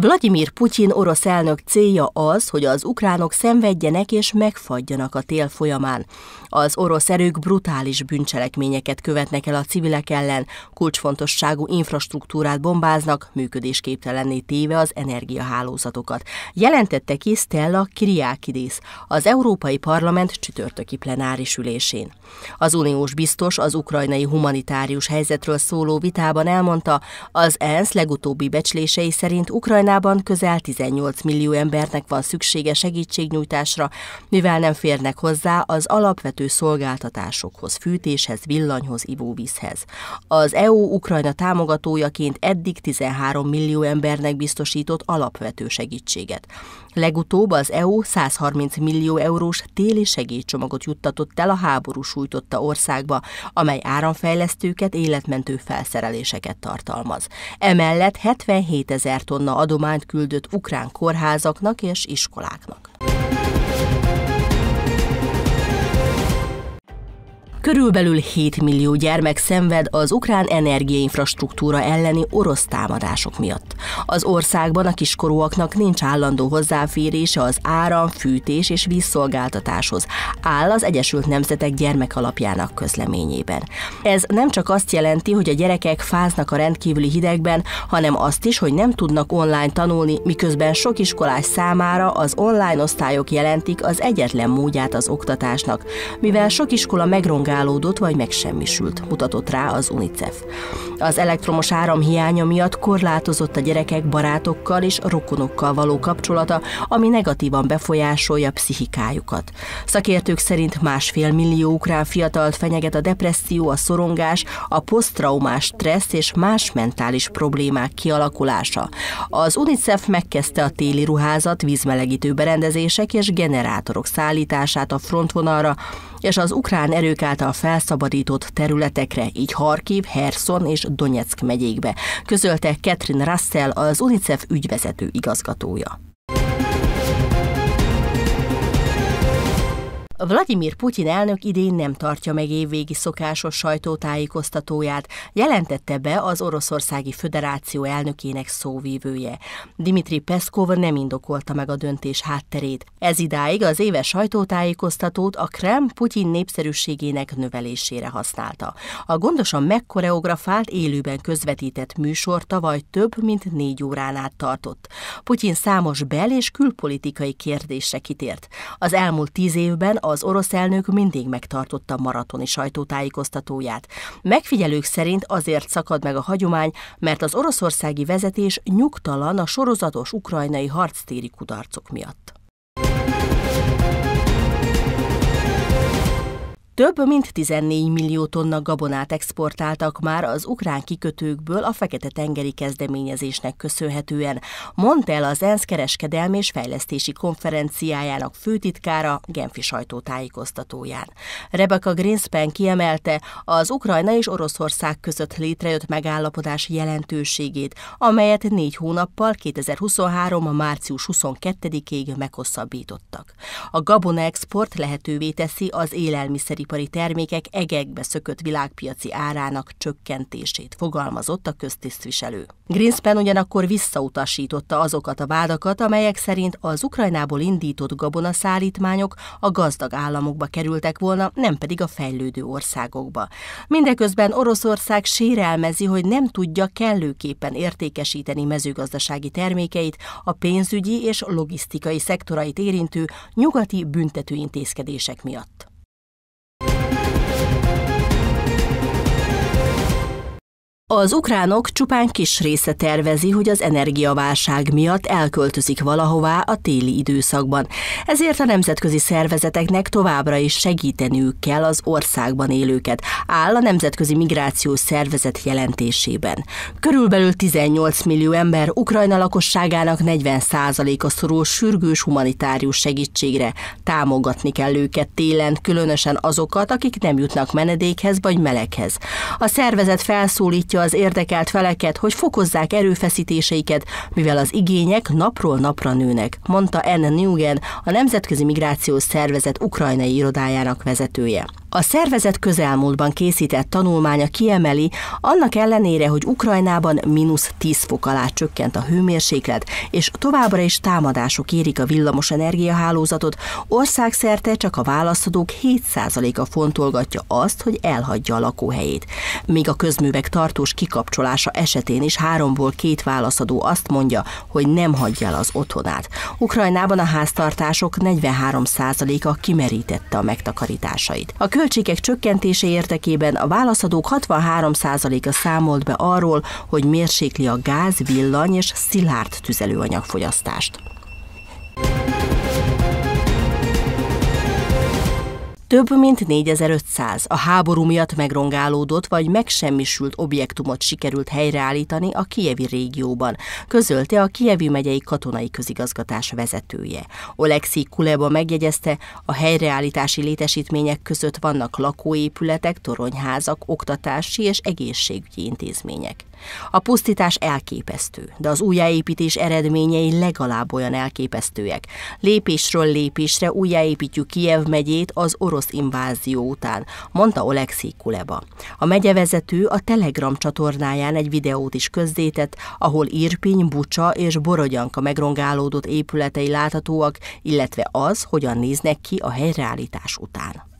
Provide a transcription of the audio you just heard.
Vladimir Putyin orosz elnök célja az, hogy az ukránok szenvedjenek és megfagyjanak a tél folyamán. Az orosz erők brutális bűncselekményeket követnek el a civilek ellen, kulcsfontosságú infrastruktúrát bombáznak, működésképtelenné téve az energiahálózatokat. Jelentette ki Stella Kiriakidis az Európai Parlament csütörtöki plenáris ülésén. Az uniós biztos az ukrajnai humanitárius helyzetről szóló vitában elmondta, az ENSZ legutóbbi becslései szerint Ukrajna Ukrajnában közel 18 millió embernek van szüksége segítségnyújtásra, mivel nem férnek hozzá az alapvető szolgáltatásokhoz, fűtéshez, villanyhoz, ivóvízhez. Az EU Ukrajna támogatójaként eddig 13 millió embernek biztosított alapvető segítséget. Legutóbb az EU 130 millió eurós téli segélycsomagot juttatott el a háború sújtotta országba, amely áramfejlesztőket, életmentő felszereléseket tartalmaz. Emellett 77 ezer tonna adó adományt küldött ukrán kórházaknak és iskoláknak. Körülbelül 7 millió gyermek szenved az ukrán energiainfrastruktúra elleni orosz támadások miatt. Az országban a kiskorúaknak nincs állandó hozzáférése az áram, fűtés és vízszolgáltatáshoz, áll az Egyesült Nemzetek gyermekalapjának közleményében. Ez nem csak azt jelenti, hogy a gyerekek fáznak a rendkívüli hidegben, hanem azt is, hogy nem tudnak online tanulni, miközben sok iskolás számára az online osztályok jelentik az egyetlen módját az oktatásnak, mivel sok iskola megrongálja elszolgálódott vagy megsemmisült, mutatott rá az UNICEF. Az elektromos áram hiánya miatt korlátozott a gyerekek barátokkal és rokonokkal való kapcsolata, ami negatívan befolyásolja pszichikájukat. Szakértők szerint másfél millió ukrán fiatalt fenyeget a depresszió, a szorongás, a posztraumás stressz és más mentális problémák kialakulása. Az UNICEF megkezdte a téli ruházat, vízmelegítő berendezések és generátorok szállítását a frontvonalra, és az ukrán erők által a felszabadított területekre, így Harkiv, Herson és Donetsk megyékbe, közölte Catherine Russell, az UNICEF ügyvezető igazgatója. Vladimir Putyin elnök idén nem tartja meg évvégi szokásos sajtótájékoztatóját, jelentette be az Oroszországi Föderáció elnökének szóvívője. Dimitri Peszkov nem indokolta meg a döntés hátterét. Ez idáig az éves sajtótájékoztatót a Krem Putyin népszerűségének növelésére használta. A gondosan megkoreografált, élőben közvetített műsor tavaly több mint négy órán át tartott. Putyin számos bel- és külpolitikai kérdésre kitért. Az elmúlt tíz évben az orosz elnök mindig megtartotta maratoni sajtótájékoztatóját. Megfigyelők szerint azért szakad meg a hagyomány, mert az oroszországi vezetés nyugtalan a sorozatos ukrajnai harctéri kudarcok miatt. Több mint 14 millió tonna gabonát exportáltak már az ukrán kikötőkből a Fekete-tengeri kezdeményezésnek köszönhetően, mondta el az ENSZ kereskedelmi és fejlesztési konferenciájának főtitkára Genfi sajtótájékoztatóján. Rebecca Greenspan kiemelte az Ukrajna és Oroszország között létrejött megállapodás jelentőségét, amelyet négy hónappal 2023. március 22-ig meghosszabbítottak. A gabona export lehetővé teszi az élelmiszeri ipari termékek egekbe szökött világpiaci árának csökkentését fogalmazott a köztisztviselő. Greenspan ugyanakkor visszautasította azokat a vádakat, amelyek szerint az Ukrajnából indított gabonaszállítmányok a gazdag államokba kerültek volna, nem pedig a fejlődő országokba. Mindeközben Oroszország sérelmezi, hogy nem tudja kellőképpen értékesíteni mezőgazdasági termékeit a pénzügyi és logisztikai szektorait érintő nyugati büntetőintézkedések miatt. Az ukránok csupán kis része tervezi, hogy az energiaválság miatt elköltözik valahová a téli időszakban, ezért a nemzetközi szervezeteknek továbbra is segíteniük kell az országban élőket, áll a Nemzetközi Migrációs Szervezet jelentésében. Körülbelül 18 millió ember Ukrajna lakosságának 40%-a szorul sürgős humanitárius segítségre. Támogatni kell őket télen, különösen azokat, akik nem jutnak menedékhez vagy meleghez. A szervezet felszólítja biztatja az érdekelt feleket, hogy fokozzák erőfeszítéseiket, mivel az igények napról napra nőnek, mondta Anne Nugent, a Nemzetközi Migrációs Szervezet ukrajnai irodájának vezetője. A szervezet közelmúltban készített tanulmánya kiemeli, annak ellenére, hogy Ukrajnában mínusz 10 fok alá csökkent a hőmérséklet, és továbbra is támadások érik a villamos energiahálózatot, országszerte csak a választadók 7%-a fontolgatja azt, hogy elhagyja a lakóhelyét. Míg a közművek tartós kikapcsolása esetén is háromból két válaszadó azt mondja, hogy nem hagyja el az otthonát. Ukrajnában a háztartások 43%-a kimerítette a megtakarításait. A költségek csökkentése érdekében a válaszadók 63%-a számolt be arról, hogy mérsékli a gáz, villany és szilárd tüzelőanyagfogyasztást. Több mint 4500 a háború miatt megrongálódott vagy megsemmisült objektumot sikerült helyreállítani a Kievi régióban, közölte a Kievi megyei katonai közigazgatás vezetője. Olexi Kuleba megjegyezte, a helyreállítási létesítmények között vannak lakóépületek, toronyházak, oktatási és egészségügyi intézmények. A pusztítás elképesztő, de az újjáépítés eredményei legalább olyan elképesztőek. Lépésről lépésre újjáépítjük Kiev megyét az orosz invázió után, mondta Oleksij Kuleba. A megyevezető a Telegram csatornáján egy videót is közzétett, ahol Irpiny, Bucsa és Borogyanka megrongálódott épületei láthatóak, illetve az, hogyan néznek ki a helyreállítás után.